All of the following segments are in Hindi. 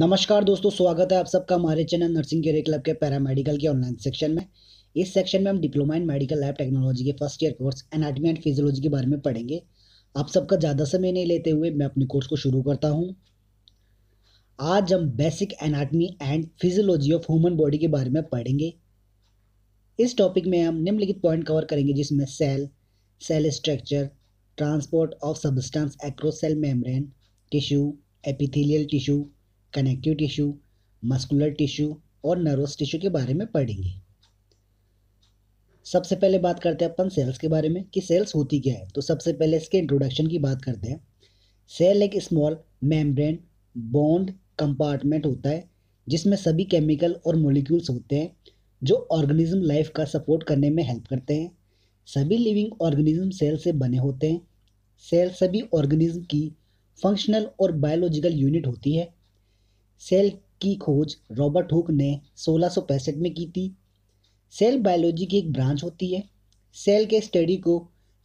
नमस्कार दोस्तों स्वागत है आप सबका हमारे चैनल नर्सिंग केयर क्लब के पैरामेडिकल के ऑनलाइन सेक्शन में इस सेक्शन में हम diploma in medical lab technology के first year course anatomy and physiology के बारे में पढ़ेंगे आप सबका ज़्यादा समय नहीं लेते हुए मैं अपने कोर्स को शुरू करता हूँ आज हम basic anatomy and physiology of human body के बारे में पढ़ेंगे इस टॉपिक में हम निम्नलिखित पॉइंट कवर करेंगे जिसमें cell cell structure transport of substance across cell cell membrane tissue epithelial tissue connective tissue muscular tissue और नर्वस टिश्यू के बारे में पढ़ेंगे सबसे पहले बात करते हैं अपन सेल्स के बारे में कि सेल्स होती क्या है तो सबसे पहले इसके इंट्रोडक्शन की बात करते हैं सेल एक स्मॉल मेम्ब्रेन बॉन्ड कंपार्टमेंट होता है जिसमें सभी केमिकल और मोलिक्यूल्स होते हैं जो ऑर्गेनिज्म लाइफ का सपोर्ट करने में हेल्प करते हैं सभी लिविंग ऑर्गेनिज्म सेल से बने होते हैं सेल सभी ऑर्गेनिज्म की फंक्शनल और बायोलॉजिकल यूनिट होती है सेल की खोज रॉबर्ट हुक ने सोलह में की थी सेल बायोलॉजी की एक ब्रांच होती है सेल के स्टडी को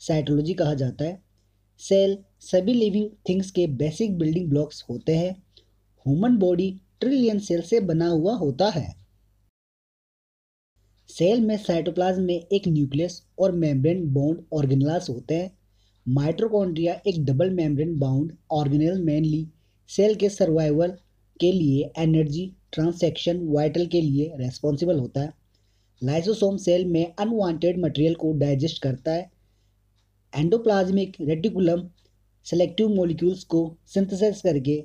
साइटोलॉजी कहा जाता है सेल सभी लिविंग थिंग्स के बेसिक बिल्डिंग ब्लॉक्स होते हैं ह्यूमन बॉडी ट्रिलियन सेल से बना हुआ होता है सेल में साइटोप्लाज्म में एक न्यूक्लियस और मेम्ब्रेन बाउंड ऑर्गेनलास होते हैं माइट्रोकॉन्ड्रिया एक double membrane bound organelle mainly cell के सर्वाइवल के लिए एनर्जी ट्रांसैक्शन वाइटल के लिए रेस्पॉन्सिबल होता है लाइसोसोम सेल में अनवांटेड मटेरियल को डाइजेस्ट करता है एंडोप्लाज्मिक रेटिकुलम सेलेक्टिव मॉलिक्यूल्स को सिंथेसाइज करके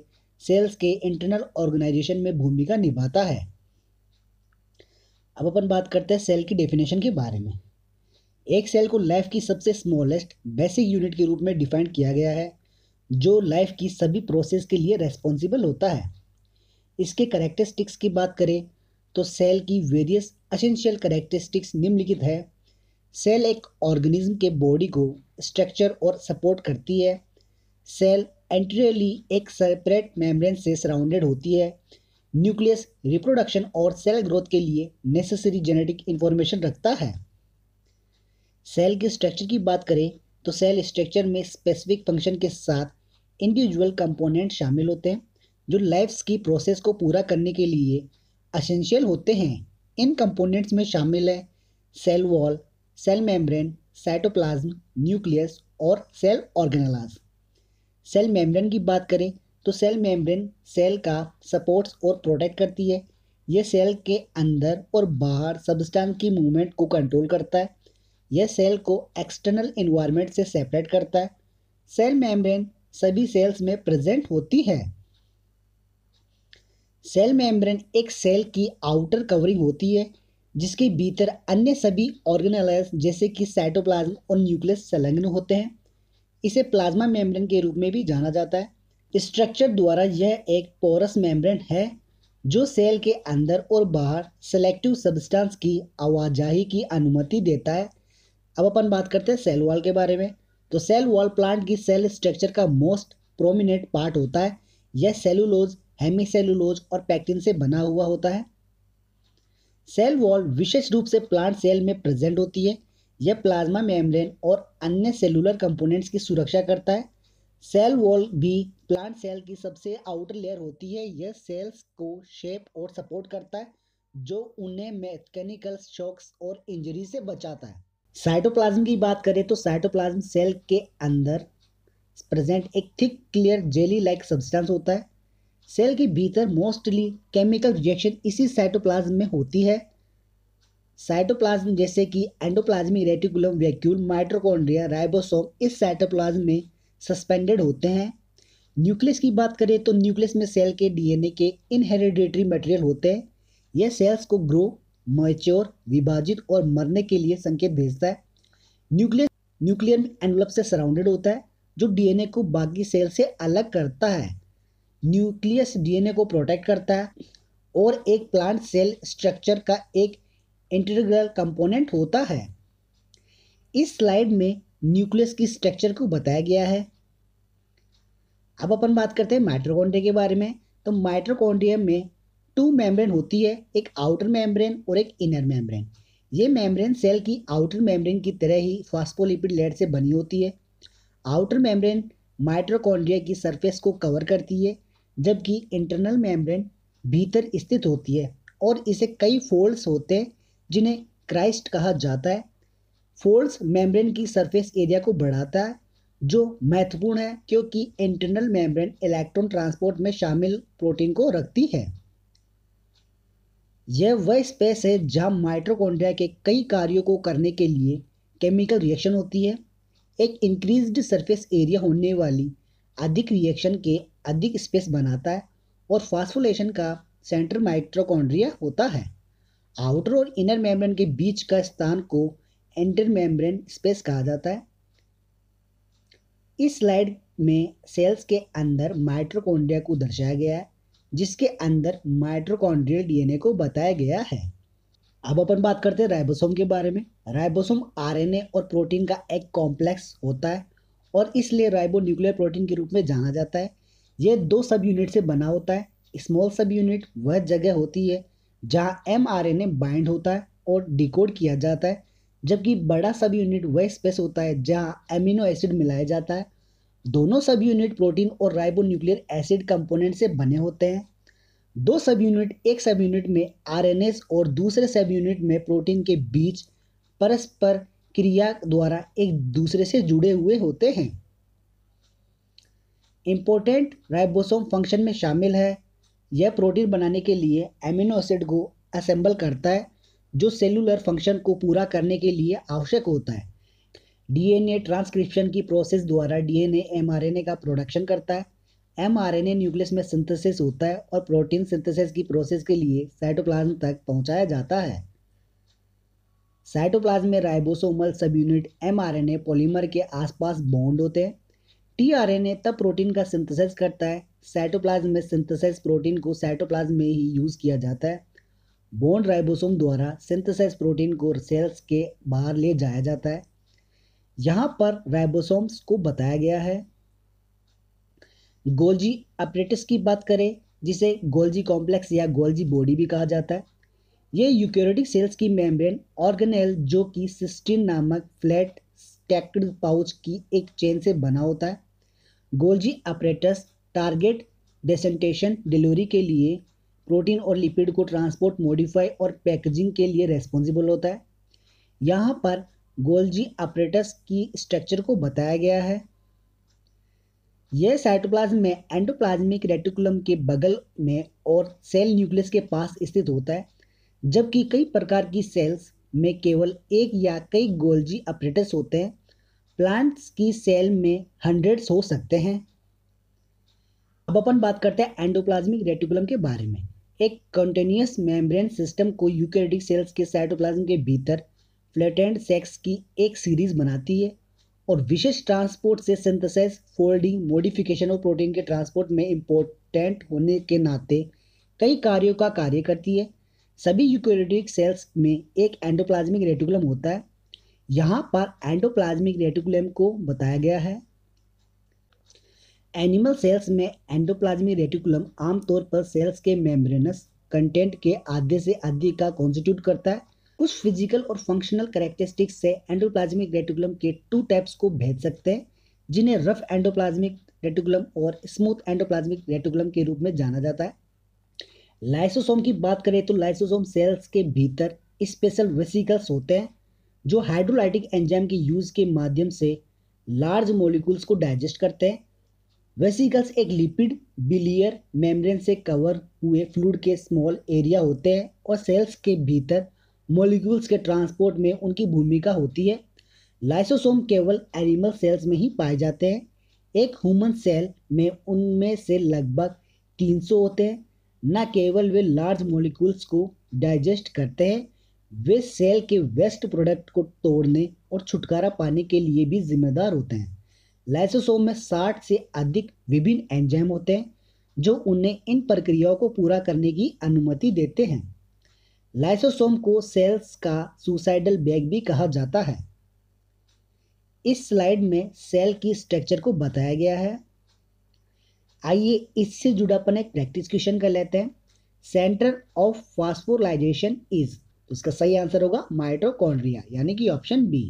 सेल्स के इंटरनल ऑर्गेनाइजेशन में भूमिका निभाता है अब अपन बात करते हैं सेल की डेफिनेशन के बारे में एक सेल को लाइफ की सबसे स्मॉलेस्ट बेसिक यूनिट के रूप में डिफाइन किया गया है जो लाइफ की सभी प्रोसेस के लिए रेस्पॉन्सिबल होता है इसके करेक्टरिस्टिक्स की बात करें तो सेल की वेरियस असेंशियल करेक्टरिस्टिक्स निम्नलिखित है सेल एक ऑर्गेनिज्म के बॉडी को स्ट्रक्चर और सपोर्ट करती है सेल एंटीरियरली एक सेपरेट मेम्ब्रेन से सराउंडेड होती है न्यूक्लियस रिप्रोडक्शन और सेल ग्रोथ के लिए नेसेसरी जेनेटिक इंफॉर्मेशन रखता है सेल के स्ट्रक्चर की बात करें तो सेल स्ट्रक्चर में स्पेसिफिक फंक्शन के साथ इंडिविजुअल कंपोनेंट शामिल होते हैं जो लाइफ्स की प्रोसेस को पूरा करने के लिए असेंशियल होते हैं इन कंपोनेंट्स में शामिल है cell wall cell membrane cytoplasm nucleus और सेल ऑर्गेनालाज सेल मेम्ब्रेन की बात करें तो सेल मेम्ब्रेन सेल का सपोर्ट्स और प्रोटेक्ट करती है यह सेल के अंदर और बाहर सब्सटेंस की मूवमेंट को कंट्रोल करता है यह सेल को एक्सटर्नल इन्वायरमेंट से सेपरेट करता है सेल मेम्ब्रेन सभी सेल्स में प्रेजेंट होती है सेल मेम्ब्रेन एक सेल की आउटर कवरिंग होती है जिसके भीतर अन्य सभी ऑर्गेनाइज जैसे कि साइटोप्लाज्म और न्यूक्लियस संलग्न होते हैं इसे प्लाज्मा मेम्ब्रेन के रूप में भी जाना जाता है स्ट्रक्चर द्वारा यह एक पोरस मेम्ब्रेन है जो सेल के अंदर और बाहर सेलेक्टिव सब्सटेंस की आवाजाही की अनुमति देता है अब अपन बात करते हैं सेल वॉल के बारे में तो सेल वॉल प्लांट की सेल स्ट्रक्चर का मोस्ट प्रोमिनेंट पार्ट होता है यह सेलुलोज हेमीसेलुलोज और पैक्टिन से बना हुआ होता है सेल वॉल विशेष रूप से प्लांट सेल में प्रेजेंट होती है यह प्लाज्मा मेम्ब्रेन और अन्य सेलुलर कंपोनेंट्स की सुरक्षा करता है सेल वॉल भी प्लांट सेल की सबसे आउटर लेयर होती है यह सेल्स को शेप और सपोर्ट करता है जो उन्हें मैकेनिकल शॉक्स और इंजरी से बचाता है साइटोप्लाज्म की बात करें तो साइटोप्लाज्म सेल के अंदर प्रेजेंट एक thick clear jelly like substance होता है सेल के भीतर मोस्टली केमिकल रिएक्शन इसी साइटोप्लाज्म में होती है साइटोप्लाज्म जैसे कि endoplasmic reticulum vacuole mitochondria ribosome इस साइटोप्लाज्म में सस्पेंडेड होते हैं न्यूक्लियस की बात करें तो न्यूक्लियस में सेल के डीएनए के इनहेरिडेटरी मटेरियल होते हैं यह सेल्स को ग्रो मैच्योर विभाजित और मरने के लिए संकेत भेजता है न्यूक्लियस न्यूक्लियर एनवलप से सराउंडेड होता है जो डीएनए को बाकी सेल से अलग करता है न्यूक्लियस डीएनए को प्रोटेक्ट करता है और एक प्लांट सेल स्ट्रक्चर का एक इंटीग्रल कंपोनेंट होता है इस स्लाइड में न्यूक्लियस की स्ट्रक्चर को बताया गया है अब अपन बात करते हैं माइट्रोकॉन्ड्रिया के बारे में तो माइट्रोकॉन्ड्रिया में टू मेम्ब्रेन होती है एक आउटर मेम्ब्रेन और एक इनर मेम्ब्रेन ये मेम्ब्रेन सेल की आउटर मेम्ब्रेन की तरह ही फास्फोलिपिड लेयर से बनी होती है आउटर मेम्ब्रेन माइट्रोकॉन्ड्रिया की सरफेस को कवर करती है जबकि इंटरनल मेम्ब्रेन भीतर स्थित होती है और इसे कई फोल्ड्स होते हैं जिन्हें क्राइस्ट कहा जाता है फोल्ड्स मेम्ब्रेन की सरफेस एरिया को बढ़ाता है जो महत्वपूर्ण है क्योंकि इंटरनल मेम्ब्रेन इलेक्ट्रॉन ट्रांसपोर्ट में शामिल प्रोटीन को रखती है यह वह स्पेस है जहां माइट्रोकॉन्ड्रिया के कई कार्यों को करने के लिए केमिकल रिएक्शन होती है एक इंक्रीज्ड सरफेस एरिया होने वाली अधिक रिएक्शन के अधिक स्पेस बनाता है और फास्फोलेशन का सेंटर माइट्रोकॉन्ड्रिया होता है आउटर और इनर मेम्ब्रेन के बीच का स्थान को एंटर मेम्ब्रेन स्पेस कहा जाता है इस स्लाइड में सेल्स के अंदर माइट्रोकॉन्ड्रिया को दर्शाया गया है जिसके अंदर माइट्रोकॉन्ड्रियल डीएनए को बताया गया है अब अपन बात करते हैं राइबोसोम के बारे में राइबोसोम आरएनए और प्रोटीन का एक कॉम्प्लेक्स होता है और इसलिए राइबो न्यूक्लियर प्रोटीन के रूप में जाना जाता है ये दो सब यूनिट से बना होता है स्मॉल सब यूनिट वह जगह होती है जहाँ M R N A bind होता है और डिकोड किया जाता है जबकि बड़ा सब यूनिट वह स्पेस होता है जहाँ एमिनो एसिड मिलाया जाता है दोनों सब यूनिट प्रोटीन और राइबो न्यूक्लियर एसिड कंपोनेंट से बने होते हैं दो सब यूनिट एक सब यूनिट में एस और दूसरे सब यूनिट में प्रोटीन के बीच परस्पर क्रिया द्वारा एक दूसरे से जुड़े हुए होते हैं इम्पोर्टेंट राइबोसोम फंक्शन में शामिल है यह प्रोटीन बनाने के लिए एमिनो एसिड को असेंबल करता है जो सेलुलर फंक्शन को पूरा करने के लिए आवश्यक होता है डीएनए ट्रांसक्रिप्शन की प्रोसेस द्वारा डीएनए एमआरएनए का प्रोडक्शन करता है एमआरएनए न्यूक्लियस में सिंथेसिस होता है और प्रोटीन सिंथेसिस की प्रोसेस के लिए साइटोप्लाज्म तक पहुंचाया जाता है साइटोप्लाज्म में राइबोसोमल सब यूनिट एमआरएनए पॉलीमर के आसपास बाउंड होते हैं टीआरएनए तब प्रोटीन का सिंथेसाइज करता है साइटोप्लाज्म में सिंथेसाइज प्रोटीन को साइटोप्लाज्म में ही यूज़ किया जाता है बोन राइबोसोम द्वारा सिंथेसाइज प्रोटीन को सेल्स के बाहर ले जाया जाता है यहाँ पर राइबोसोम्स को बताया गया है गोल्जी अपरेटिस की बात करें जिसे गोल्जी कॉम्प्लेक्स या गोल्जी बॉडी भी कहा जाता है ये यूक्योरेटिक सेल्स की मेम्ब्रेन ऑर्गेनेल जो कि सिस्टीन नामक फ्लैट स्टैक्ड पाउच की एक चेन से बना होता है Golgi apparatus target destination delivery के लिए प्रोटीन और लिपिड को ट्रांसपोर्ट मॉडिफाई और पैकेजिंग के लिए रेस्पॉन्सिबल होता है यहाँ पर गोल्जी ऑपरेटस की स्ट्रक्चर को बताया गया है यह साइटोप्लाज्म में एंडोप्लाज्मिक रेटिकुलम के बगल में और सेल न्यूक्लियस के पास स्थित होता है जबकि कई प्रकार की सेल्स में केवल एक या कई गोल्जी ऑपरेटस होते हैं प्लांट्स की सेल में हंड्रेड्स हो सकते हैं अब अपन बात करते हैं एंडोप्लाज्मिक रेटिकुलम के बारे में एक कंटिन्यूस मेम्ब्रेन सिस्टम को यूकेरेटिक सेल्स के साइटोप्लाज्म के भीतर फ्लेटेंड सेक्स की एक सीरीज बनाती है और विशेष ट्रांसपोर्ट से सिंथेसाइज फोल्डिंग मॉडिफिकेशन और प्रोटीन के ट्रांसपोर्ट में इम्पोर्टेंट होने के नाते कई कार्यों का कार्य करती है सभी यूकेरेटिक सेल्स में एक एंडोप्लाज्मिक रेटिकुलम होता है यहाँ पर एंडोप्लाज्मिक रेटिकुलम को बताया गया है एनिमल सेल्स में एंडोप्लाज्मिक रेटिकुलम आमतौर पर सेल्स के मेम्ब्रेनस कंटेंट के आधे से आधे का कॉन्स्टिट्यूट करता है कुछ फिजिकल और फंक्शनल करेक्टरिस्टिक्स से एंडोप्लाज्मिक रेटिकुलम के टू टाइप्स को भेज सकते हैं जिन्हें रफ एंडोप्लाज्मिक रेटिकुलम और स्मूथ एंडोप्लाज्मिक रेटिकुलम के रूप में जाना जाता है लाइसोसोम की बात करें तो लाइसोसोम सेल्स के भीतर स्पेशल वेसिकल्स होते हैं जो हाइड्रोलाइटिक एंजाइम के यूज़ के माध्यम से लार्ज मॉलिक्यूल्स को डाइजेस्ट करते हैं वेसिकल्स एक लिपिड बिलियर मेम्ब्रेन से कवर हुए फ्लूड के स्मॉल एरिया होते हैं और सेल्स के भीतर मॉलिक्यूल्स के ट्रांसपोर्ट में उनकी भूमिका होती है लाइसोसोम केवल एनिमल सेल्स में ही पाए जाते हैं एक ह्यूमन सेल में उनमें से लगभग 300 होते हैं न केवल वे लार्ज मॉलिक्यूल्स को डाइजेस्ट करते हैं वे सेल के वेस्ट प्रोडक्ट को तोड़ने और छुटकारा पाने के लिए भी जिम्मेदार होते हैं लाइसोसोम में 60 से अधिक विभिन्न एंजाइम होते हैं जो उन्हें इन प्रक्रियाओं को पूरा करने की अनुमति देते हैं लाइसोसोम को सेल्स का सुसाइडल बैग भी कहा जाता है इस स्लाइड में सेल की स्ट्रक्चर को बताया गया है आइए इससे जुड़ा अपन एक प्रैक्टिस क्वेश्चन कर लेते हैं सेंटर ऑफ फास्फोलाइजेशन इज तो इसका सही आंसर होगा माइट्रोकॉन्ड्रिया यानी कि ऑप्शन बी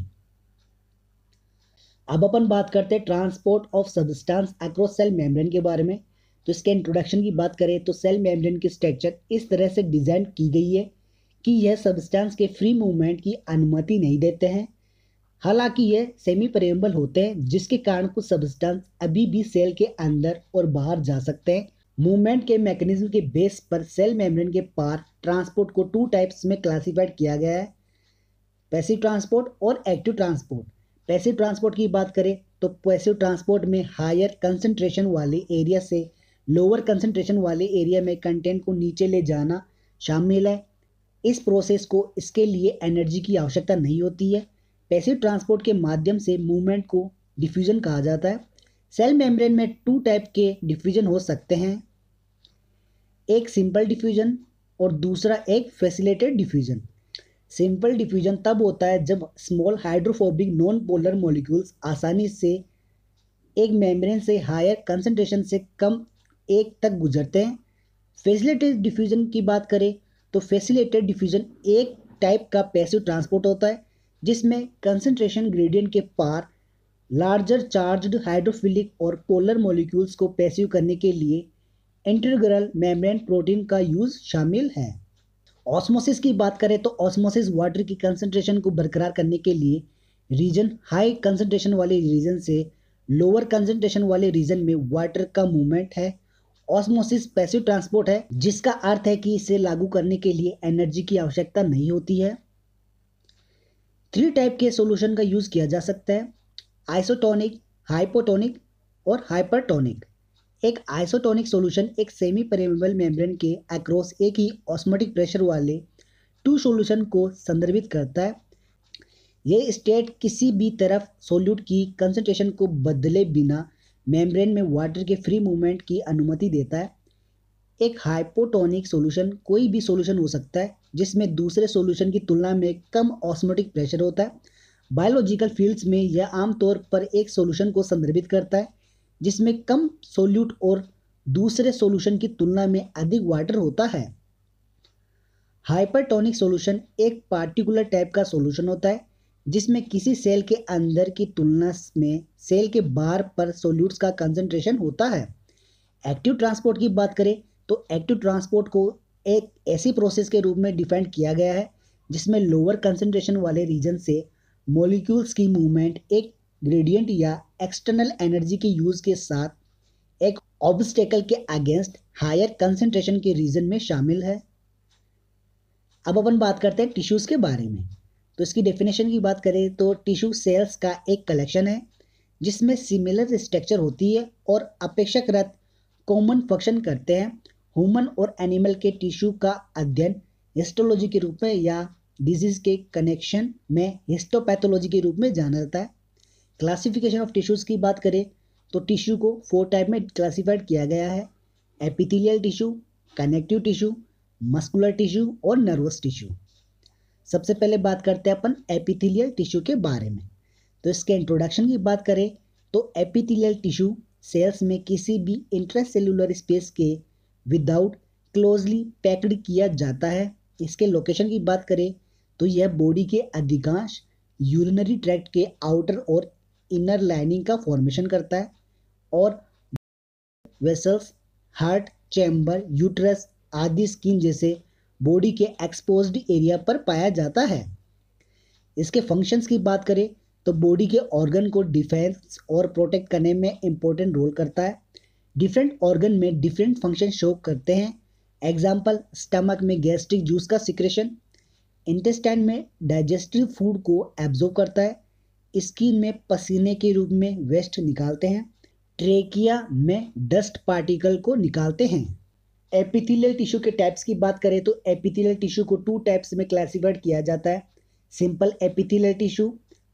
अब अपन बात करते हैं transport of substance across cell membrane के बारे में तो इसके इंट्रोडक्शन की बात करें तो सेल मेम्ब्रेन की स्ट्रक्चर इस तरह से डिजाइन की गई है कि यह सब्सटेंस के फ्री मूवमेंट की अनुमति नहीं देते हैं हालांकि यह सेमी परेम्बल होते हैं जिसके कारण कुछ सब्सटेंस अभी भी सेल के अंदर और बाहर जा सकते हैं मूवमेंट के मैकेनिज्म के बेस पर सेल मेम्ब्रेन के पार ट्रांसपोर्ट को टू टाइप्स में क्लासिफाइड किया गया है पैसिव ट्रांसपोर्ट और एक्टिव ट्रांसपोर्ट पैसिव ट्रांसपोर्ट की बात करें तो पैसिव ट्रांसपोर्ट में हायर कंसनट्रेशन वाले एरिया से लोअर कंसनट्रेशन वाले एरिया में कंटेंट को नीचे ले जाना शामिल है इस प्रोसेस को इसके लिए एनर्जी की आवश्यकता नहीं होती है पैसिव ट्रांसपोर्ट के माध्यम से मूवमेंट को डिफ्यूज़न कहा जाता है सेल मेम्ब्रेन में टू टाइप के डिफ्यूज़न हो सकते हैं एक सिंपल डिफ्यूज़न और दूसरा एक फैसिलेटेड डिफ्यूज़न सिंपल डिफ्यूज़न तब होता है जब small hydrophobic non polar molecules आसानी से एक मेम्ब्रेन से हायर कंसनट्रेशन से कम एक तक गुजरते हैं फैसिलेटेड डिफ्यूज़न की बात करें तो फैसिलेटेड डिफ्यूज़न एक टाइप का पैसिव ट्रांसपोर्ट होता है जिसमें कंसनट्रेशन ग्रेडियंट के पार लार्जर चार्ज्ड हाइड्रोफिलिक और पोलर मॉलिक्यूल्स को पैसिव करने के लिए इंटरग्रल मेम्ब्रेन प्रोटीन का यूज़ शामिल है ऑस्मोसिस की बात करें तो ऑस्मोसिस वाटर की कंसनट्रेशन को बरकरार करने के लिए रीजन हाई कंसनट्रेशन वाले रीजन से लोअर कंसनट्रेशन वाले रीजन में वाटर का मूवमेंट है ऑस्मोसिस पैसिव ट्रांसपोर्ट है जिसका अर्थ है कि इसे लागू करने के लिए एनर्जी की आवश्यकता नहीं होती है थ्री टाइप के सॉल्यूशन का यूज़ किया जा सकता है आइसोटोनिक हाइपोटोनिक और हाइपरटोनिक एक आइसोटोनिक सॉल्यूशन एक सेमी पेरेमेबल मेम्ब्रेन के अक्रॉस एक ही ऑस्मोटिक प्रेशर वाले टू सॉल्यूशन को संदर्भित करता है यह स्टेट किसी भी तरफ सोल्यूट की कंसनट्रेशन को बदले बिना मेम्ब्रेन में वाटर के फ्री मूवमेंट की अनुमति देता है एक हाइपोटोनिक सॉल्यूशन कोई भी सॉल्यूशन हो सकता है जिसमें दूसरे सॉल्यूशन की तुलना में कम ऑस्मोटिक प्रेशर होता है बायोलॉजिकल फील्ड्स में यह आमतौर पर एक सॉल्यूशन को संदर्भित करता है जिसमें कम सोल्यूट और दूसरे सॉल्यूशन की तुलना में अधिक वाटर होता है हाइपरटोनिक सॉल्यूशन एक पार्टिकुलर टाइप का सॉल्यूशन होता है जिसमें किसी सेल के अंदर की तुलना में सेल के बाहर पर सोल्यूट्स का कंसंट्रेशन होता है एक्टिव ट्रांसपोर्ट की बात करें तो एक्टिव ट्रांसपोर्ट को एक ऐसी प्रोसेस के रूप में डिफाइंड किया गया है जिसमें लोअर कंसंट्रेशन वाले रीजन से मॉलिक्यूल्स की मूवमेंट एक ग्रेडियंट या एक्सटर्नल एनर्जी के यूज़ के साथ एक ऑब्स्टेकल के अगेंस्ट हायर कंसेंट्रेशन के रीजन में शामिल है अब अपन बात करते हैं टिश्यूज़ के बारे में तो इसकी डेफिनेशन की बात करें तो टिश्यू सेल्स का एक कलेक्शन है जिसमें सिमिलर स्ट्रक्चर होती है और अपेक्षाकृत कॉमन फंक्शन करते हैं ह्यूमन और एनिमल के टिश्यू का अध्ययन हिस्टोलॉजी के रूप में या डिजीज़ के कनेक्शन में हिस्टोपैथोलॉजी के रूप में जाना जाता है क्लासिफिकेशन ऑफ टिश्यूज़ की बात करें तो टिश्यू को फोर टाइप में क्लासिफाइड किया गया है epithelial tissue connective tissue muscular tissue और नर्वस टिश्यू सबसे पहले बात करते हैं अपन एपिथेलियल टिश्यू के बारे में तो इसके इंट्रोडक्शन की बात करें तो एपिथेलियल टिश्यू सेल्स में किसी भी इंट्रासेलुलर स्पेस के विदाउट क्लोजली पैक्ड किया जाता है इसके लोकेशन की बात करें तो यह बॉडी के अधिकांश यूरिनरी ट्रैक्ट के आउटर और इनर लाइनिंग का फॉर्मेशन करता है और वेसल्स हार्ट चैम्बर यूट्रस आदि स्किन जैसे बॉडी के एक्सपोज्ड एरिया पर पाया जाता है इसके फंक्शंस की बात करें तो बॉडी के ऑर्गन को डिफेंस और प्रोटेक्ट करने में इम्पोर्टेंट रोल करता है डिफरेंट ऑर्गन में डिफरेंट फंक्शन शो करते हैं एग्जाम्पल स्टमक में गैस्ट्रिक जूस का सिक्रेशन इंटेस्टाइन में डाइजेस्टिव फूड को एब्जॉर्व करता है स्किन में पसीने के रूप में वेस्ट निकालते हैं ट्रेकिया में डस्ट पार्टिकल को निकालते हैं एपिथिलियल टिश्यू के टाइप्स की बात करें तो एपिथिलियल टिश्यू को टू टाइप्स में क्लासिफाइड किया जाता है simple epithelial tissue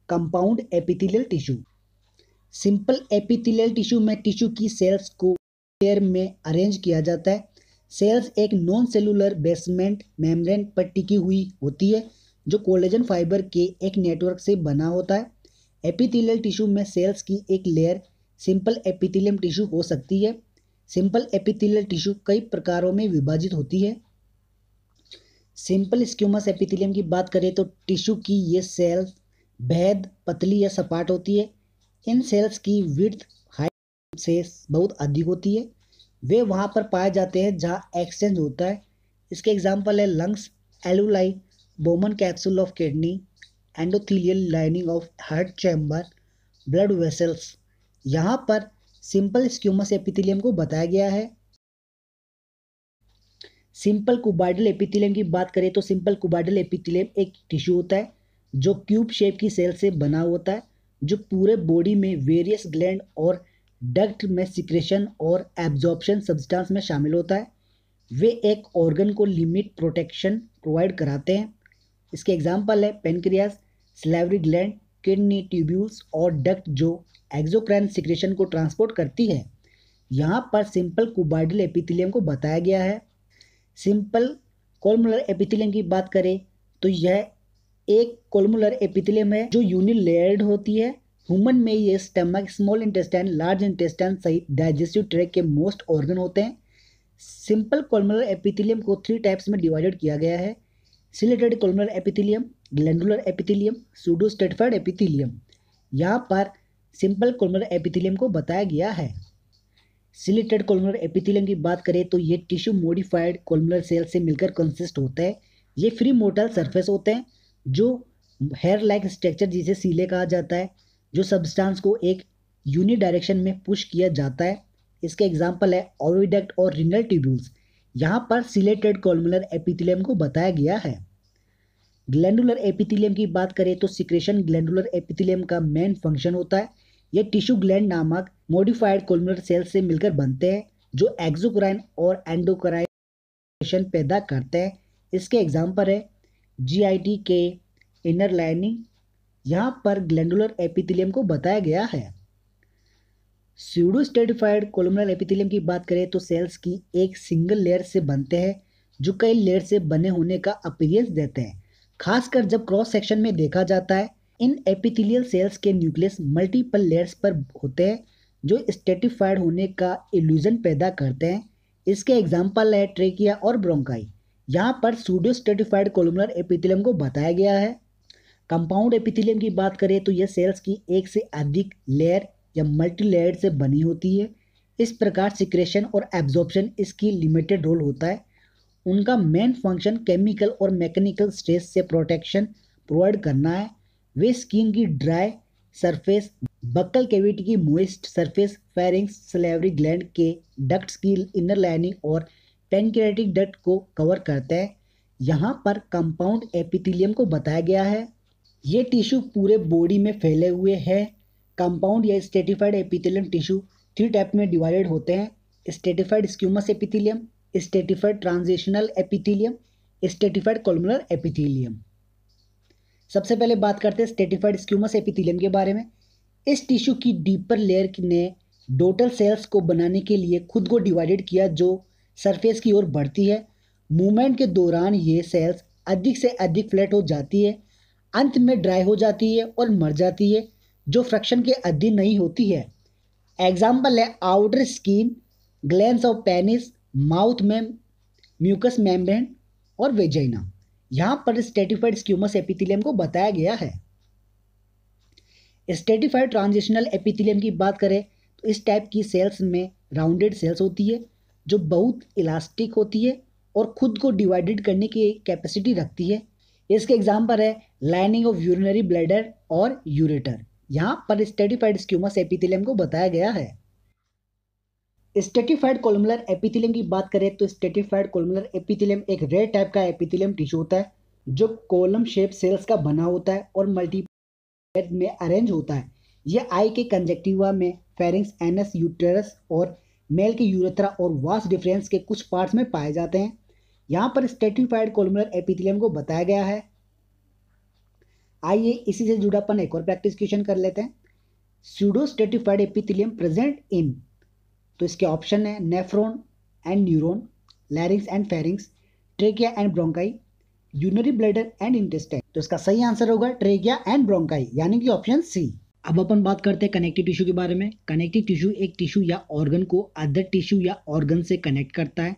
compound epithelial tissue simple epithelial tissue में टिश्यू की सेल्स को पेयर में अरेंज किया जाता है सेल्स एक नॉन सेलुलर बेसमेंट मेम्ब्रेन पर टिकी हुई होती है जो कोलेजन फाइबर के एक नेटवर्क से बना होता है एपिथेलियल टिश्यू में सेल्स की एक लेयर सिंपल एपिथेलियम टिश्यू हो सकती है सिंपल एपिथेलियल टिश्यू कई प्रकारों में विभाजित होती है सिंपल स्क्यूमस एपिथेलियम की बात करें तो टिश्यू की ये सेल भेद पतली या सपाट होती है इन सेल्स की विर्थ हाइट से बहुत अधिक होती है वे वहाँ पर पाए जाते हैं जहाँ एक्सचेंज होता है इसके एग्जाम्पल है lungs alveoli Bowman capsule of kidney endothelial lining of heart chamber blood vessels यहाँ पर सिंपल स्क्यूमस एपिथिलियम को बताया गया है सिंपल कुबाइडल एपिथिलियम की बात करें तो सिंपल कुबाइडल एपिथिलियम एक टिश्यू होता है जो क्यूब शेप की सेल से बना होता है जो पूरे बॉडी में वेरियस ग्लैंड और डक्ट में सिक्रेशन और एब्जॉर्प्शन सब्सटेंस में शामिल होता है वे एक ऑर्गन को लिमिट प्रोटेक्शन प्रोवाइड कराते हैं इसके एग्जाम्पल है pancreas salivary gland kidney tubules और डक्ट जो एक्जोक्राइन सिक्रेशन को ट्रांसपोर्ट करती है यहाँ पर सिंपल कुबाइडल एपिथिलियम को बताया गया है सिंपल कोलमुलर एपिथिलियम की बात करें तो यह एक कोलमुलर एपिथिलियम है जो यूनिलेयर्ड होती है ह्यूमन में ये stomach small intestine large intestine सहित डाइजेस्टिव ट्रैक के मोस्ट ऑर्गन होते हैं सिंपल कोलमुलर एपिथिलियम को थ्री टाइप्स में डिवाइडेड किया गया है ciliated columnar epithelium glandular pseudo stratified epithelium यहाँ पर सिंपल कोलमर एपिथिलियम को बताया गया है सिलेटेड कोलमर एपिथिलियम की बात करें तो ये टिश्यू मॉडिफाइड कोलमर सेल से मिलकर कंसिस्ट होता है ये फ्री मोटल सरफेस होते हैं जो हेयर लाइक स्ट्रक्चर जिसे सीले कहा जाता है जो सब्सटेंस को एक यूनि डायरेक्शन में पुश किया जाता है इसका एग्जाम्पल है ओविडक्ट और रिनल ट्यूब्यूल्स यहाँ पर सिलेटेड कोलमुलर एपिथिलियम को बताया गया है ग्लैंडुलर एपिथिलियम की बात करें तो सिक्रेशन ग्लैंडुलर एपिथिलियम का मेन फंक्शन होता है ये टिश्यू ग्लैंड नामक मॉडिफाइड कोलमुलर सेल से मिलकर बनते हैं जो एक्जोक्राइन और एंडोक्राइन पैदा करते हैं इसके एग्जाम्पल है जी के इनर लाइनिंग यहाँ पर ग्लैंडुलर एपिथिलियम को बताया गया है स्टेटिफाइड कोलमुलर एपिथिलियम की बात करें तो सेल्स की एक सिंगल लेयर से बनते हैं जो कई लेयर से बने होने का अपीरियंस देते हैं खासकर जब क्रॉस सेक्शन में देखा जाता है इन एपिथेलियल सेल्स के न्यूक्लियस मल्टीपल लेयर्स पर होते हैं जो स्टेटिफाइड होने का इल्यूजन पैदा करते हैं इसके एग्जाम्पल है ट्रेकिया और ब्रोंकाई यहाँ पर सूडियो स्टेटिफाइड कोलमुलर एपिथिलियम को बताया गया है कंपाउंड एपिथिलियम की बात करें तो यह सेल्स की एक से अधिक लेयर या मल्टी लेयर से बनी होती है इस प्रकार सिक्रेशन और एब्जॉर्प्शन इसकी लिमिटेड रोल होता है उनका मेन फंक्शन केमिकल और मैकेनिकल स्ट्रेस से प्रोटेक्शन प्रोवाइड करना है वे स्किन की ड्राई सरफेस बक्कल कैविटी की moist surface pharynx salivary gland के डक्ट्स की इनर लाइनिंग और पेनक्रेटिक डक्ट को कवर करते हैं यहाँ पर कंपाउंड एपिथिलियम को बताया गया है ये टिश्यू पूरे बॉडी में फैले हुए हैं कंपाउंड या stratified epithelium tissue three type में डिवाइडेड होते हैं stratified squamous epithelium stratified transitional epithelium stratified columnar epithelium सबसे पहले बात करते हैं स्टेटिफाइड स्क्यूमस एपिथीलियम के बारे में इस टिश्यू की डीपर लेयर ने डोटल सेल्स को बनाने के लिए खुद को डिवाइडेड किया जो सरफेस की ओर बढ़ती है मूवमेंट के दौरान ये सेल्स अधिक से अधिक फ्लैट हो जाती है अंत में ड्राई हो जाती है और मर जाती है जो फ्रैक्शन के अधीन नहीं होती है एग्जाम्पल है outer skin gland of penis mouth में म्यूकस मेम्ब्रेन और वेजाइना यहाँ पर स्टेटिफाइड स्क्यूमस एपिथिलियम को बताया गया है स्टेटिफाइड ट्रांजिशनल एपिथिलियम की बात करें तो इस टाइप की सेल्स में राउंडेड सेल्स होती है जो बहुत इलास्टिक होती है और खुद को डिवाइडेड करने की कैपेसिटी रखती है इसके एग्जाम्पल है लाइनिंग ऑफ यूरिनरी ब्लैडर और यूरेटर यहाँ पर स्टेटिफाइड स्क्यूमस एपिथिलियम को बताया गया है स्टेटिफाइड कोलमुलर एपिथिलियम की बात करें तो स्टेटिफाइड कोलमुलर एपिथिलियम एक रेड टाइप का एपिथिलियम टिश्यू होता है जो कोलम शेप सेल्स का बना होता है और मल्टीपेड में अरेंज होता है यह आई के कंजेक्टिवा में फेरिंग्स एनस यूटेरस और मेल के यूरेथ्रा और वास डिफरेंस के कुछ पार्ट्स में पाए जाते हैं यहाँ पर स्टेटिफाइड कोलमुलर एपिथिलियम को बताया गया है आइए इसी से जुड़ा अपन एक और प्रैक्टिस क्वेश्चन कर लेते हैं pseudo stratified epithelium present in तो इसके ऑप्शन है nephron and neuron larynx and pharynx trachea and bronchi urinary bladder and intestine तो इसका सही आंसर होगा ट्रेकिया एंड ब्रोंकाई यानी कि ऑप्शन सी अब अपन बात करते हैं कनेक्टिव टिश्यू के बारे में कनेक्टिव टिश्यू एक टिश्यू या ऑर्गन को अदर टिश्यू या ऑर्गन से कनेक्ट करता है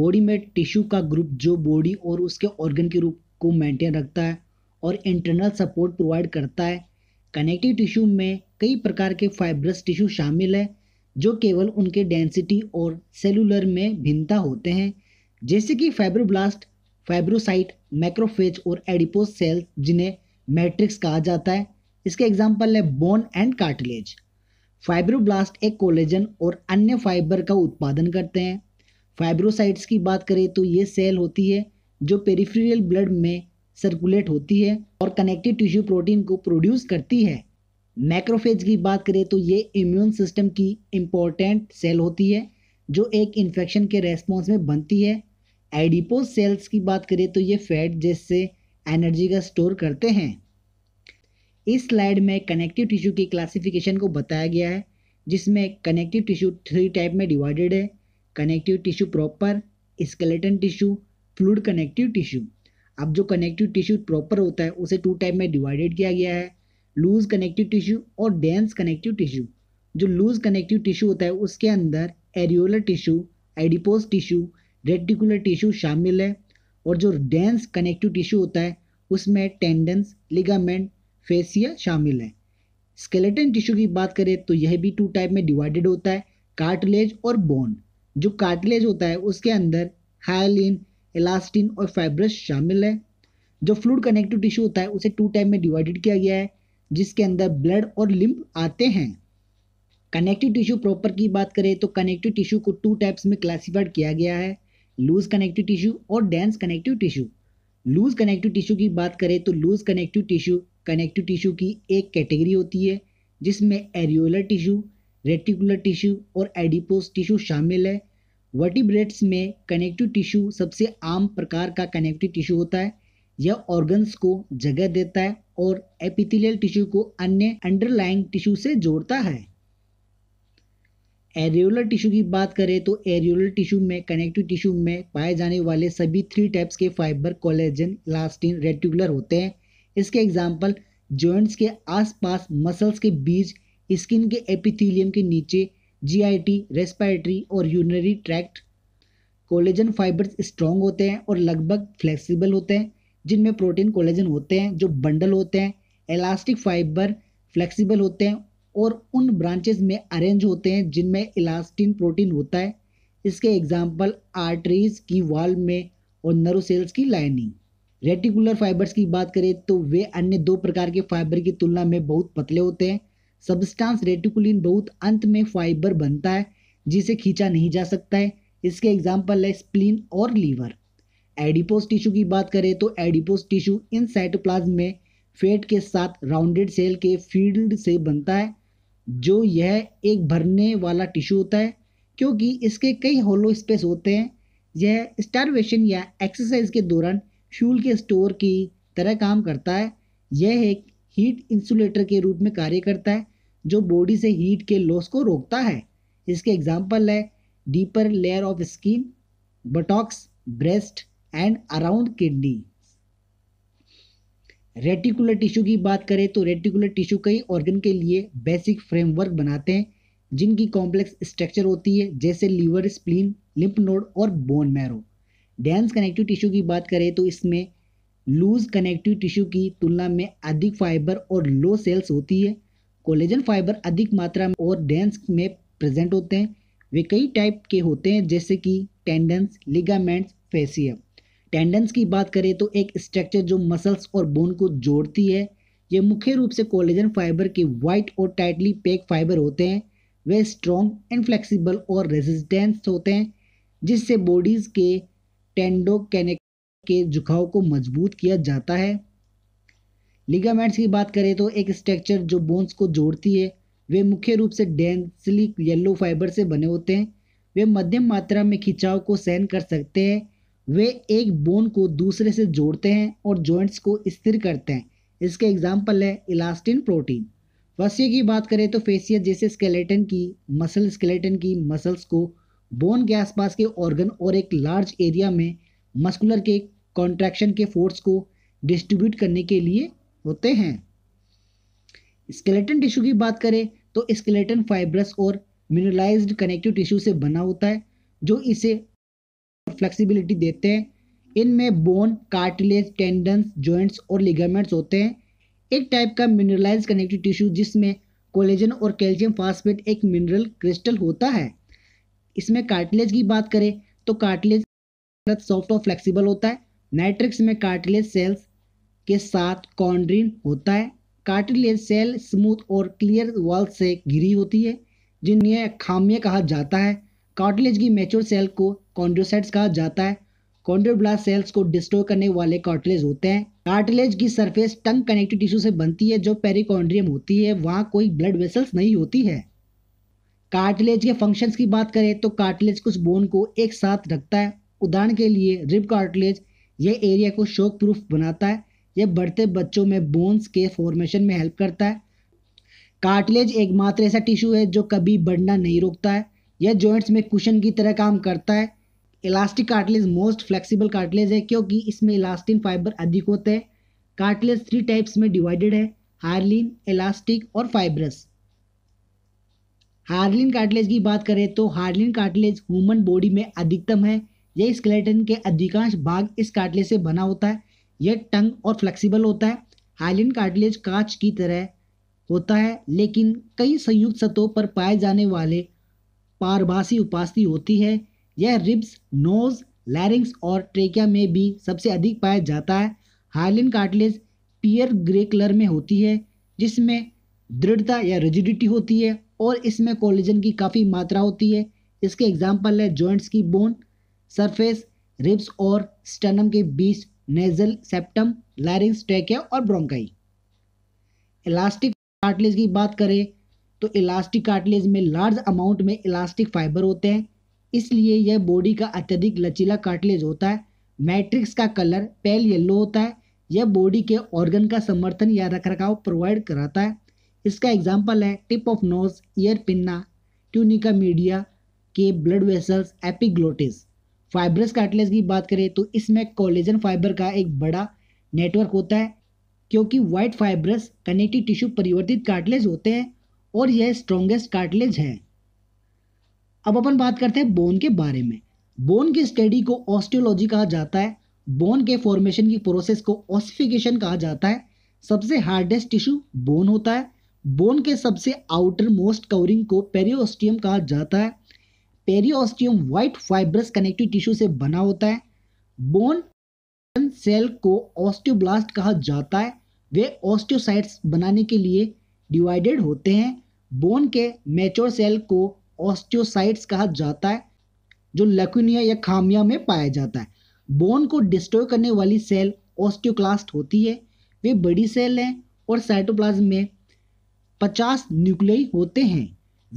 बॉडी में टिश्यू का ग्रुप जो बॉडी और उसके ऑर्गन के रूप को मेंटेन रखता है और इंटरनल सपोर्ट प्रोवाइड करता है कनेक्टिव टिश्यू में कई प्रकार के फाइब्रस टिश्यू शामिल है जो केवल उनके डेंसिटी और सेलुलर में भिन्नता होते हैं जैसे कि फाइब्रोब्लास्ट फाइब्रोसाइट मैक्रोफेज और एडिपोस सेल्स जिन्हें मैट्रिक्स कहा जाता है इसके एग्जाम्पल है बोन एंड कार्टिलेज फाइब्रोब्लास्ट एक कोलेजन और अन्य फाइबर का उत्पादन करते हैं फाइब्रोसाइट्स की बात करें तो ये सेल होती है जो पेरिफेरियल ब्लड में सर्कुलेट होती है और कनेक्टिव टिश्यू प्रोटीन को प्रोड्यूस करती है मैक्रोफेज की बात करें तो ये इम्यून सिस्टम की इम्पोर्टेंट सेल होती है जो एक इन्फेक्शन के रेस्पॉन्स में बनती है एडिपोज सेल्स की बात करें तो ये फैट जैसे एनर्जी का स्टोर करते हैं इस स्लाइड में कनेक्टिव टिश्यू की क्लासिफिकेशन को बताया गया है जिसमें कनेक्टिव टिश्यू थ्री टाइप में डिवाइडेड है connective tissue proper skeleton tissue fluid connective tissue अब जो कनेक्टिव टिश्यू प्रॉपर होता है उसे टू टाइप में डिवाइडेड किया गया है लूज कनेक्टिव टिश्यू और डेंस कनेक्टिव टिश्यू जो लूज कनेक्टिव टिश्यू होता है उसके अंदर areolar tissue adipose tissue reticular tissue शामिल है और जो डेंस कनेक्टिव टिश्यू होता है उसमें टेंडेंस लिगामेंट फेसिया शामिल है स्केलेटन टिश्यू की बात करें तो यह भी टू टाइप में डिवाइडेड होता है कार्टिलेज और बोन जो कार्टिलेज होता है उसके अंदर हायलिन इलास्टिन और फाइब्रस शामिल है जो फ्लूड कनेक्टिव टिश्यू होता है उसे टू टाइप में डिवाइडेड किया गया है जिसके अंदर ब्लड और लिम्फ आते हैं कनेक्टिव टिश्यू प्रॉपर की बात करें तो कनेक्टिव टिश्यू को टू टाइप्स में क्लासिफाइड किया गया है लूज कनेक्टिव टिश्यू और dense connective tissue loose connective tissue की बात करें तो loose connective tissue connective tissue की एक कैटेगरी होती है जिसमें एरियोलर टिश्यू रेटिकुलर टिश्यू और एडिपोस टिश्यू शामिल है वर्टिब्रेट्स में कनेक्टिव टिश्यू सबसे आम प्रकार का कनेक्टिव टिश्यू होता है यह ऑर्गन्स को जगह देता है और एपिथेलियल टिश्यू को अन्य अंडरलाइंग टिश्यू से जोड़ता है एरियोलर टिश्यू की बात करें तो एरियोलर टिश्यू में कनेक्टिव टिश्यू में पाए जाने वाले सभी थ्री टाइप्स के फाइबर कोलेजन लास्टिन रेटिकुलर होते हैं इसके एग्जाम्पल जॉइंट्स के आसपास मसल्स के बीच स्किन के एपिथीलियम के नीचे जीआईटी, रेस्पिरेटरी और urinary tract collagen fibres strong होते हैं और लगभग फ्लेक्सिबल होते हैं जिनमें प्रोटीन कोलेजन होते हैं जो बंडल होते हैं इलास्टिक फाइबर फ्लेक्सिबल होते हैं और उन ब्रांचेज में अरेंज होते हैं जिनमें इलास्टिन प्रोटीन होता है इसके एग्जाम्पल आर्टरीज की वॉल में और नर्व सेल्स की लाइनिंग रेटिकुलर फाइबर्स की बात करें तो वे अन्य दो प्रकार के फाइबर की तुलना में बहुत पतले होते हैं सब्सटेंस रेटिकुलिन बहुत अंत में फाइबर बनता है जिसे खींचा नहीं जा सकता है इसके एग्जाम्पल है स्प्लीन और लीवर एडिपोस टिश्यू की बात करें तो एडिपोस टिश्यू इन साइटोप्लाज्म में फेट के साथ राउंडेड सेल के फील्ड से बनता है जो यह एक भरने वाला टिश्यू होता है क्योंकि इसके कई होलो स्पेस होते हैं यह स्टारवेशन या एक्सरसाइज के दौरान फ्यूल के स्टोर की तरह काम करता है यह एक हीट इंसुलेटर के रूप में कार्य करता है जो बॉडी से हीट के लॉस को रोकता है इसके एग्जाम्पल है deeper layer of skin buttocks breast and around kidney reticular tissue की बात करें तो रेटिकुलर टिश्यू कई ऑर्गन के लिए बेसिक फ्रेमवर्क बनाते हैं जिनकी कॉम्प्लेक्स स्ट्रक्चर होती है जैसे लीवर स्प्लीन लिम्फ नोड और bone marrow dense connective tissue की बात करें तो इसमें लूज कनेक्टिव टिश्यू की तुलना में अधिक फाइबर और लो सेल्स होती है कोलेजन फाइबर अधिक मात्रा में और डेंस में प्रेजेंट होते हैं वे कई टाइप के होते हैं जैसे कि टेंडन्स लिगामेंट्स फेसियम टेंडेंस की बात करें तो एक स्ट्रक्चर जो मसल्स और बोन को जोड़ती है ये मुख्य रूप से कोलेजन फाइबर के वाइट और टाइटली पैक फाइबर होते हैं वे स्ट्रॉन्ग एंड फ्लेक्सिबल और रेजिस्टेंस होते हैं जिससे बॉडीज़ के टेंडो के झुकाव को मजबूत किया जाता है लिगामेंट्स की बात करें तो एक स्ट्रक्चर जो बोन्स को जोड़ती है वे मुख्य रूप से डेंसली येलो फाइबर से बने होते हैं वे मध्यम मात्रा में खिंचाव को सहन कर सकते हैं वे एक बोन को दूसरे से जोड़ते हैं और जॉइंट्स को स्थिर करते हैं इसके एग्जाम्पल है इलास्टिन प्रोटीन वसीय की बात करें तो फेसिया जैसे स्केलेटन की मसल स्केलेटन की मसल्स को बोन के आसपास के ऑर्गन और एक लार्ज एरिया में मस्कुलर के कॉन्ट्रैक्शन के फोर्स को डिस्ट्रीब्यूट करने के लिए होते हैं स्केलेटन टिश्यू की बात करें तो स्केलेटन फाइब्रस और मिनरलाइज्ड कनेक्टिव टिश्यू से बना होता है जो इसे फ्लेक्सिबिलिटी देते हैं इनमें बोन कार्टिलेज टेंडन्स जॉइंट्स और लिगामेंट्स होते हैं एक टाइप का मिनरलाइज कनेक्टिव टिश्यू जिसमें कोलेजन और कैल्शियम फास्फेट एक मिनरल क्रिस्टल होता है इसमें कार्टिलेज की बात करें तो कार्टिलेज सॉफ्ट और फ्लेक्सिबल होता है नाइट्रिक्स में कार्टिलेज सेल्स के साथ कॉन्ड्रीन होता है कार्टिलेज सेल स्मूथ और क्लियर वॉल से घिरी होती है जिन्हें खामिया कहा जाता है कार्टिलेज की मेच्योर सेल को कॉन्ड्रोसाइट्स कहा जाता है कॉन्ड्रोब्लास्ट सेल्स को डिस्ट्रॉय करने वाले कार्टिलेज होते हैं कार्टिलेज की सरफेस टंग कनेक्टिव टिश्यू से बनती है जो पेरिकॉन्ड्रियम होती है वहाँ कोई ब्लड वेसल्स नहीं होती है कार्टिलेज के फंक्शंस की बात करें तो कार्टिलेज कुछ बोन को एक साथ रखता है उदाहरण के लिए रिब कार्टिलेज यह एरिया को शोक प्रूफ बनाता है यह बढ़ते बच्चों में बोन्स के फॉर्मेशन में हेल्प करता है कार्टिलेज एकमात्र ऐसा टिश्यू है जो कभी बढ़ना नहीं रोकता है यह जॉइंट्स में कुशन की तरह काम करता है elastic cartilage most flexible cartilage है क्योंकि इसमें इलास्टिन फाइबर अधिक होते हैं कार्टिलेज थ्री टाइप्स में डिवाइडेड है हार्लिन इलास्टिक और फाइब्रस हार्लिन कार्टिलेज की बात करें तो हार्लिन कार्टिलेज ह्यूमन बॉडी में अधिकतम है यह स्केलेटन के अधिकांश भाग इस कार्टिलेज से बना होता है यह टंग और फ्लेक्सिबल होता है हार्लिन कार्टिलेज कांच की तरह होता है लेकिन कई संयुक्त सतहों पर पाए जाने वाले पारभासी उपासी होती है यह रिब्स नोज लैरिंग्स और ट्रेकिया में भी सबसे अधिक पाया जाता है hyaline cartilage pearl grey colour में होती है जिसमें दृढ़ता या रिजिडिटी होती है और इसमें कोलिजन की काफ़ी मात्रा होती है इसके एग्जाम्पल है जॉइंट्स की बोन सरफेस रिब्स और स्टनम के बीच नेजल सेप्टम लैरिंग्स ट्रेकिया और ब्रोंकाई इलास्टिक कार्टिलेज की बात करें तो इलास्टिक कार्टिलेज में लार्ज अमाउंट में इलास्टिक फाइबर होते हैं इसलिए यह बॉडी का अत्यधिक लचीला कार्टिलेज होता है मैट्रिक्स का कलर पेल येलो होता है यह बॉडी के ऑर्गन का समर्थन या रखरखाव प्रोवाइड कराता है इसका एग्जाम्पल है tip of nose ear pinna tunica media के blood vessels epiglottis fibrous cartilage की बात करें तो इसमें कॉलेजन फाइबर का एक बड़ा नेटवर्क होता है क्योंकि वाइट फाइब्रस कनेक्टिव टिश्यू परिवर्तित कार्टिलेज होते हैं और यह स्ट्रोंगेस्ट कार्टिलेज है अब अपन बात करते हैं बोन के बारे में बोन की स्टडी को ऑस्टियोलॉजी कहा जाता है बोन के फॉर्मेशन की प्रोसेस को ऑसिफिकेशन कहा जाता है सबसे हार्डेस्ट टिश्यू बोन होता है बोन के सबसे आउटर मोस्ट कवरिंग को पेरियोस्टियम कहा जाता है periosteum white fibrous connective tissue से बना होता है बोन सेल को ऑस्टियोब्लास्ट कहा जाता है वे ऑस्टियोसाइट्स बनाने के लिए डिवाइडेड होते हैं बोन के मेच्योर सेल को ऑस्टियोसाइट्स कहा जाता है जो लकुनिया या खामिया में पाया जाता है बोन को डिस्ट्रॉय करने वाली सेल ऑस्टियोक्लास्ट होती है वे बड़ी सेल हैं और साइटोप्लाज्म में पचास न्यूक्लियाई होते हैं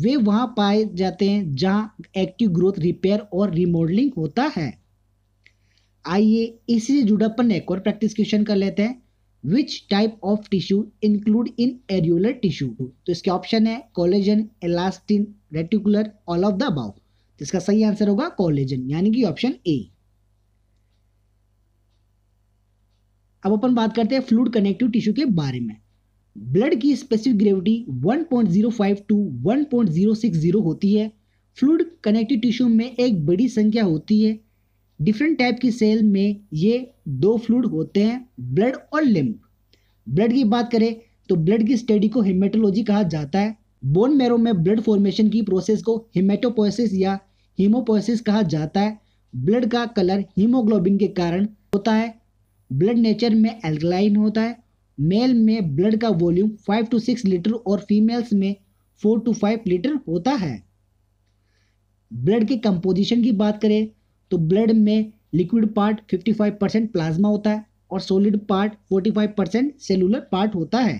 वे वहाँ पाए जाते हैं जहाँ एक्टिव ग्रोथ रिपेयर और रिमॉडलिंग होता है आइए इसी से जुड़ा अपन एक और प्रैक्टिस क्वेश्चन कर लेते हैं which type of tissue include in areolar tissue तो इसके ऑप्शन है collagen elastin reticular all of the above इसका सही आंसर होगा कॉलेजन यानी कि ऑप्शन ए अब अपन बात करते हैं फ्लूड कनेक्टिव टिश्यू के बारे में ब्लड की स्पेसिफिक ग्रेविटी 1.05 टू 1.060 होती है फ्लूड कनेक्टिव टिश्यू में एक बड़ी संख्या होती है डिफरेंट टाइप की सेल में ये दो फ्लूड होते हैं ब्लड और लिम्ब ब्लड की बात करें तो ब्लड की स्टडी को हिमेटोलॉजी कहा जाता है बोन मेरो में ब्लड फॉर्मेशन की प्रोसेस को हिमेटोपोसिस या हीमोपोसिस कहा जाता है ब्लड का कलर हीमोग्लोबिन के कारण होता है ब्लड नेचर में एल्कलाइन होता है मेल में ब्लड का volume five to six litre और फीमेल्स में फोर टू फाइव लीटर होता है ब्लड के कंपोजिशन की बात करें तो ब्लड में लिक्विड पार्ट 55 परसेंट प्लाज्मा होता है और solid part 45 percent cellular part होता है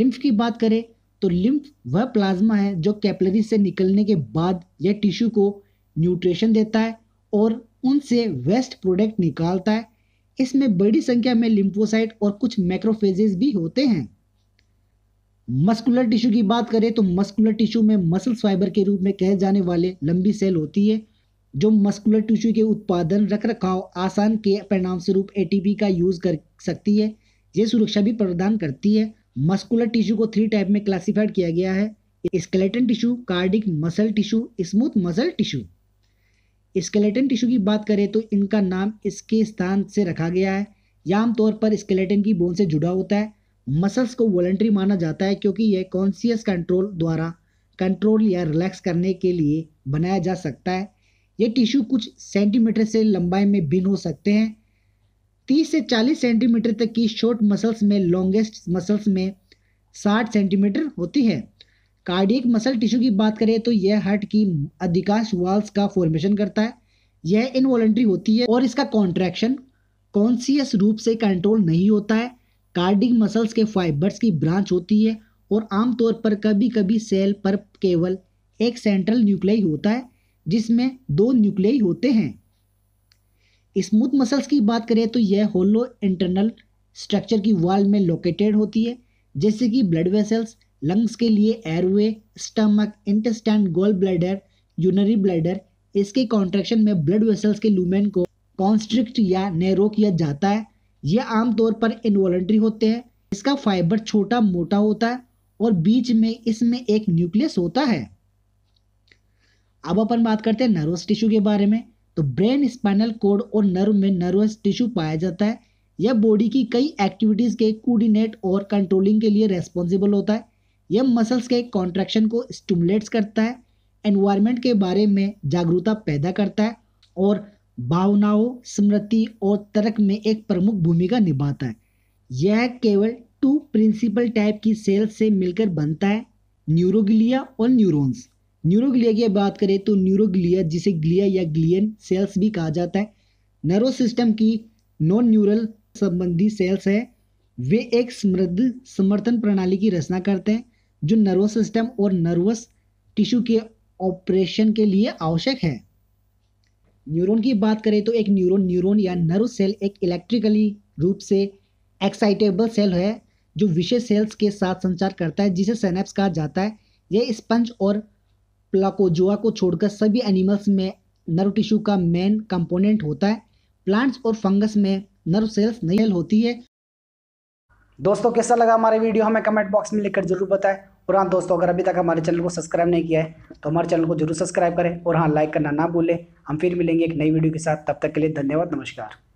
लिम्फ की बात करें तो लिम्फ वह प्लाज्मा है जो कैपलरी से निकलने के बाद यह टिश्यू को न्यूट्रिशन देता है और उनसे वेस्ट प्रोडक्ट निकालता है इसमें बड़ी संख्या में लिम्फोसाइट और कुछ मैक्रोफेजेस भी होते हैं मस्कुलर टिश्यू की बात करें तो मस्कुलर टिश्यू में मसल फाइबर के रूप में कहे जाने वाले लंबी सेल होती है जो मस्कुलर टिश्यू के उत्पादन रख रखाव आसान के परिणाम स्वरूप ए का यूज़ कर सकती है ये सुरक्षा भी प्रदान करती है मस्कुलर टिश्यू को थ्री टाइप में क्लासिफाइड किया गया है skeleton tissue cardiac muscle tissue smooth muscle tissue skeleton tissue की बात करें तो इनका नाम इसके स्थान से रखा गया है यह आमतौर पर स्केलेटन की बोन से जुड़ा होता है मसल्स को वॉलेंट्री माना जाता है क्योंकि यह कॉन्सियस कंट्रोल द्वारा कंट्रोल या रिलैक्स करने के लिए बनाया जा सकता है ये टिश्यू कुछ सेंटीमीटर से लंबाई में भिन्न हो सकते हैं 30 से 40 सेंटीमीटर तक की शॉर्ट मसल्स में लॉन्गेस्ट मसल्स में 60 सेंटीमीटर होती है कार्डियक मसल टिश्यू की बात करें तो यह हार्ट की अधिकांश वाल्स का फॉर्मेशन करता है यह इनवॉलेंट्री होती है और इसका कॉन्ट्रैक्शन कॉन्सियस रूप से कंट्रोल नहीं होता है कार्डिक मसल्स के फाइबर्स की ब्रांच होती है और आमतौर पर कभी कभी सेल पर केवल एक सेंट्रल न्यूक्लियाई होता है जिसमें दो न्यूक्लियाई होते हैं स्मूथ मसल्स की बात करें तो यह होलो इंटरनल स्ट्रक्चर की वॉल में लोकेटेड होती है जैसे कि ब्लड वेसल्स लंग्स के लिए airway stomach intestine gall bladder urinary bladder इसके कॉन्ट्रेक्शन में ब्लड वेसल्स के लूमेन को कॉन्स्ट्रिक्ट या नैरो किया जाता है यह आमतौर पर इनवॉलेंट्री होते हैं इसका फाइबर छोटा मोटा होता है और बीच में इसमें एक न्यूक्लियस होता है अब अपन बात करते हैं नर्वस टिश्यू के बारे में तो ब्रेन स्पाइनल कोड और नर्व में नर्वस टिश्यू पाया जाता है यह बॉडी की कई एक्टिविटीज़ के कोऑर्डिनेट और कंट्रोलिंग के लिए रेस्पॉन्सिबल होता है यह मसल्स के कॉन्ट्रैक्शन को स्टूमुलेट्स करता है एनवायरमेंट के बारे में जागरूकता पैदा करता है और भावनाओं स्मृति और तर्क में एक प्रमुख भूमिका निभाता है यह केवल टू प्रिंसिपल टाइप की सेल्स से मिलकर बनता है न्यूरोग्लिया और न्यूरोन्स न्यूरोग्लिया की बात करें तो न्यूरोग्लिया जिसे ग्लिया या ग्लियन सेल्स भी कहा जाता है नर्वस सिस्टम की नॉन न्यूरल संबंधी सेल्स है वे एक समृद्ध समर्थन प्रणाली की रचना करते हैं जो नर्वस सिस्टम और नर्वस टिश्यू के ऑपरेशन के लिए आवश्यक है न्यूरॉन की बात करें तो एक न्यूरॉन न्यूरॉन या नर्व सेल एक इलेक्ट्रिकली रूप से एक्साइटेबल सेल है जो विशेष सेल्स के साथ संचार करता है जिसे सेनेप्स कहा जाता है यह स्पंज और प्लाकोजोआ को छोड़कर सभी एनिमल्स में नर्व टिश्यू का मेन कंपोनेंट होता है प्लांट्स और फंगस में नर्व सेल्स नई होती है दोस्तों कैसा लगा हमारे वीडियो हमें कमेंट बॉक्स में लिखकर जरूर बताएं और हाँ दोस्तों अगर अभी तक हमारे चैनल को सब्सक्राइब नहीं किया है तो हमारे चैनल को जरूर सब्सक्राइब करें और हाँ लाइक करना ना भूलें हम फिर मिलेंगे एक नई वीडियो के साथ तब तक के लिए धन्यवाद नमस्कार